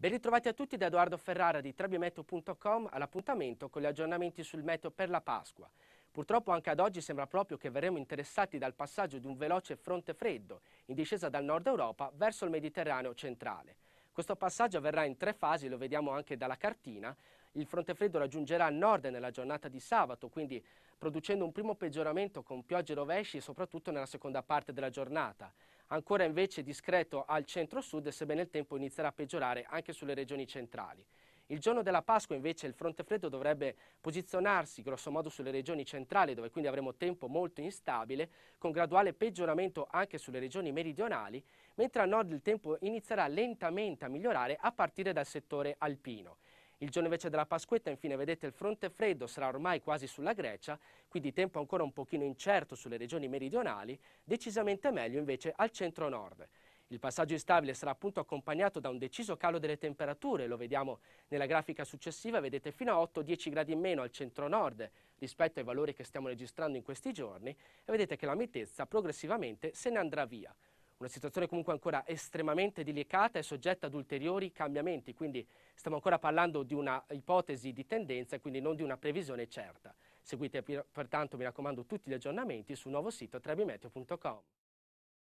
Ben ritrovati a tutti da Edoardo Ferrara di trebbimeteo.com all'appuntamento con gli aggiornamenti sul meteo per la Pasqua. Purtroppo anche ad oggi sembra proprio che verremo interessati dal passaggio di un veloce fronte freddo in discesa dal nord Europa verso il Mediterraneo centrale. Questo passaggio avverrà in tre fasi, lo vediamo anche dalla cartina. Il fronte freddo raggiungerà il nord nella giornata di sabato, quindi producendo un primo peggioramento con piogge e rovesci soprattutto nella seconda parte della giornata ancora invece discreto al centro-sud, sebbene il tempo inizierà a peggiorare anche sulle regioni centrali. Il giorno della Pasqua invece il fronte freddo dovrebbe posizionarsi grossomodo sulle regioni centrali dove quindi avremo tempo molto instabile con graduale peggioramento anche sulle regioni meridionali mentre a nord il tempo inizierà lentamente a migliorare a partire dal settore alpino. Il giorno invece della Pasquetta, infine, vedete il fronte freddo sarà ormai quasi sulla Grecia, quindi tempo ancora un pochino incerto sulle regioni meridionali, decisamente meglio invece al centro-nord. Il passaggio instabile sarà appunto accompagnato da un deciso calo delle temperature, lo vediamo nella grafica successiva, vedete fino a 8-10 gradi in meno al centro-nord rispetto ai valori che stiamo registrando in questi giorni e vedete che la mitezza progressivamente se ne andrà via una situazione comunque ancora estremamente delicata e soggetta ad ulteriori cambiamenti, quindi stiamo ancora parlando di una ipotesi di tendenza e quindi non di una previsione certa. Seguite pertanto, mi raccomando, tutti gli aggiornamenti sul nuovo sito trebimeteo.com.